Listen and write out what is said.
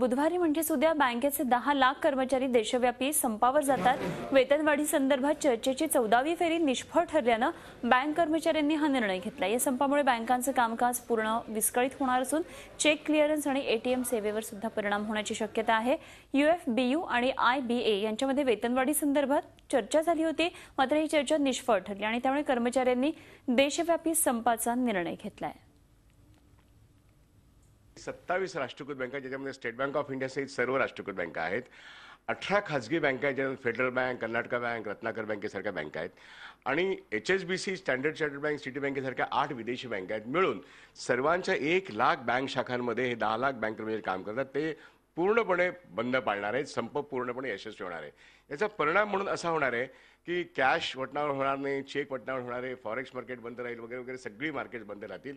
बुधवारी म्हणजे उद्या बँकेचे दहा लाख कर्मचारी देशव्यापी संपावर जातात वेतनवाढी संदर्भात चर्चेची चौदावी फेरी निष्फळ ठरल्यानं बँक कर्मचाऱ्यांनी हा निर्णय घेतला या संपामुळे बँकांचं कामकाज पूर्ण विस्कळीत होणार असून चेक क्लिअरन्स आणि एटीएम सेवेवर सुद्धा परिणाम होण्याची शक्यता आहे युएफ बीयू आणि आय बी ए यांच्यामध्ये वेतनवाढी संदर्भात चर्चा झाली होती मात्र ही चर्चा निष्फळ ठरली आणि त्यामुळे कर्मचाऱ्यांनी देशव्यापी संपाचा निर्णय घेतला आहे सत्तावीस राष्ट्रीयकृत बँका ज्याच्यामध्ये स्टेट बँक ऑफ इंडिया सहित सर्व राष्ट्रीयकृत बँका आहेत अठरा खाजगी बँका आहेत ज्यामध्ये Federal Bank Karnataka Bank Ratnakar बँकेसारख्या बँका आहेत आणि H S B C Standard Chartered Bank Citi बँकेसारख्या आठ विदेशी बँका आहेत मिळून सर्वांच्या एक लाख बँक शाखांमध्ये हे दहा लाख बँक कर्मचारी काम करतात ते पूर्णपणे बंद पाळणार आहेत संप पूर्णपणे यशस्वी होणार आहे याचा परिणाम म्हणून असा होणार आहे की कॅश वटणावर होणार नाही चेक वटणावर होणार आहे फॉरेक्स मार्केट बंद राहील वगैरे वगैरे सगळी मार्केट बंद राहतील